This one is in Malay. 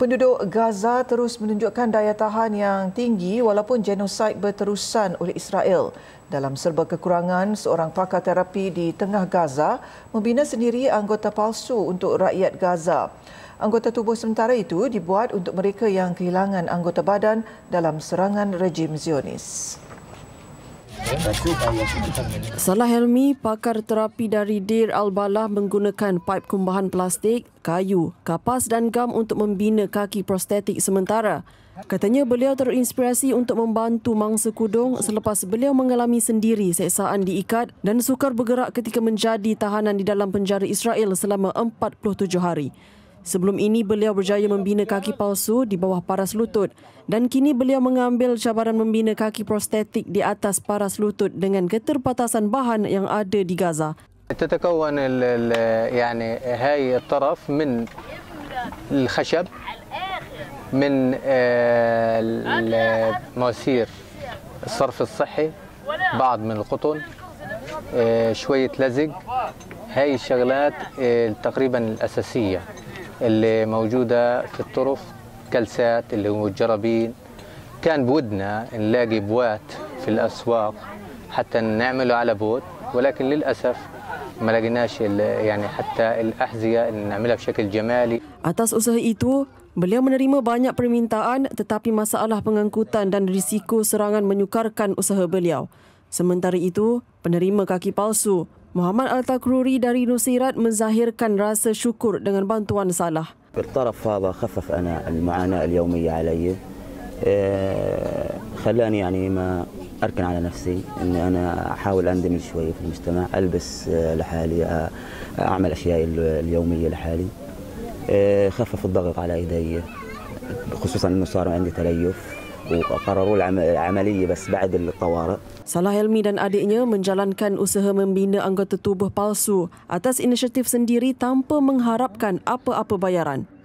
Penduduk Gaza terus menunjukkan daya tahan yang tinggi walaupun genosid berterusan oleh Israel. Dalam serba kekurangan, seorang pakar terapi di tengah Gaza membina sendiri anggota palsu untuk rakyat Gaza. Anggota tubuh sementara itu dibuat untuk mereka yang kehilangan anggota badan dalam serangan rejim Zionis. Salah Helmi, pakar terapi dari Dir Al-Balah menggunakan pipe kumbahan plastik, kayu, kapas dan gam untuk membina kaki prostetik sementara. Katanya beliau terinspirasi untuk membantu mangsa kudung selepas beliau mengalami sendiri seksaan diikat dan sukar bergerak ketika menjadi tahanan di dalam penjara Israel selama 47 hari. Sebelum ini beliau berjaya membina kaki palsu di bawah paras lutut dan kini beliau mengambil cabaran membina kaki prostetik di atas paras lutut dengan keterbatasan bahan yang ada di Gaza. hai taraf, min, تتكون يعني هاي الطرف من الخشب من مؤثير الصرف الصحي بعض من القطن شوية لزق هاي الشغلات تقريبا الأساسية اللي موجودة في الطرف كلسات اللي هو الجرابين كان بودنا نلاقي بوات في الأسواق حتى نعمله على بوت ولكن للأسف ما لقيناش يعني حتى الأحذية اللي نعملها بشكل جمالي Atas usaha itu, Beliau menerima banyak permintaan tetapi masalah pengangkutan dan risiko serangan menyukarkan usaha beliau. Sementara itu, penerima kaki palsu Muhammad Al-Takruri dari Nusirat menzahirkan rasa syukur dengan bantuan Salah. بالطرف هذا خفف أنا المعاناة اليومية علي خلاني يعني ما أركن على نفسي أني أنا أحاول أندمج شوية في المجتمع ألبس لحالي أعمل أشياء اليومية لحالي خفف الضغط على إيدي خصوصا أنه صار عندي تليف Salah Helmi dan adiknya menjalankan usaha membina anggota tubuh palsu atas inisiatif sendiri tanpa mengharapkan apa-apa bayaran.